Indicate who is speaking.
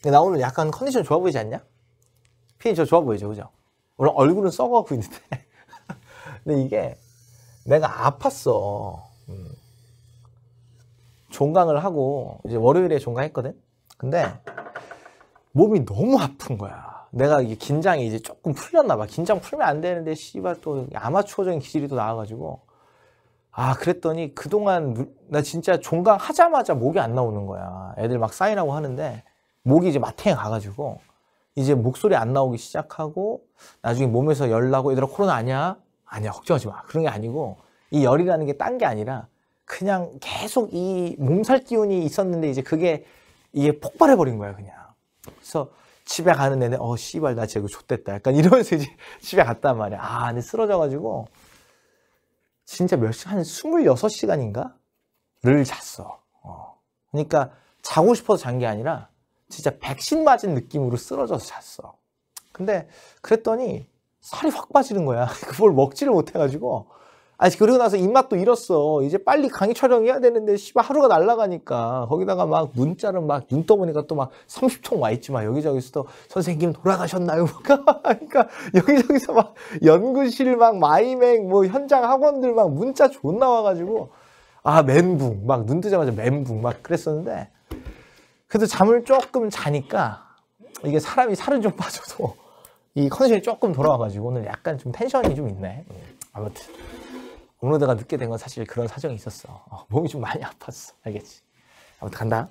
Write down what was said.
Speaker 1: 그러니까 나 오늘 약간 컨디션 좋아 보이지 않냐? 피디 저 좋아 보이죠, 그죠? 오늘 얼굴은 썩어가고 있는데. 근데 이게 내가 아팠어. 음. 종강을 하고 이제 월요일에 종강했거든. 근데 몸이 너무 아픈 거야. 내가 이게 긴장이 이제 조금 풀렸나 봐. 긴장 풀면 안 되는데 씨발 또 아마추어적인 기질이 또 나와가지고 아 그랬더니 그동안 나 진짜 종강 하자마자 목이 안 나오는 거야. 애들 막 쌓이라고 하는데 목이 이제 마탱 가가지고 이제 목소리 안 나오기 시작하고 나중에 몸에서 열 나고 얘들아 코로나 아니야? 아니야 걱정하지 마 그런 게 아니고 이 열이라는 게 딴 게 아니라 그냥 계속 이 몸살 기운이 있었는데 이제 그게 이게 폭발해 버린 거야 그냥 그래서 집에 가는 내내 어 씨발 나 지금 좆됐다 약간 이러면서 이제 집에 갔단 말이야 아 근데 쓰러져 가지고 진짜 몇 시간 한 26시간인가 를 잤어 어. 그러니까 자고 싶어서 잔 게 아니라 진짜 백신 맞은 느낌으로 쓰러져서 잤어. 근데 그랬더니 살이 확 빠지는 거야. 그걸 먹지를 못해가지고. 아니 그러고 나서 입맛도 잃었어. 이제 빨리 강의 촬영해야 되는데 씨발 하루가 날아가니까 거기다가 막 문자를 막 눈 떠보니까 또 막 30통 와 있지 만 여기저기서 또 선생님 돌아가셨나요? 그러니까, 그러니까 여기저기서 막 연구실 막 마이맹 뭐 현장 학원들 막 문자 존나 와가지고 아 멘붕 막 눈 뜨자마자 멘붕 막 그랬었는데 그래도 잠을 조금 자니까 이게 사람이 살은 좀 빠져도 이 컨디션이 조금 돌아와가지고 오늘 약간 좀 텐션이 좀 있네. 음. 아무튼 업로드가 늦게 된 건 사실 그런 사정이 있었어. 어, 몸이 좀 많이 아팠어. 알겠지? 아무튼 간다.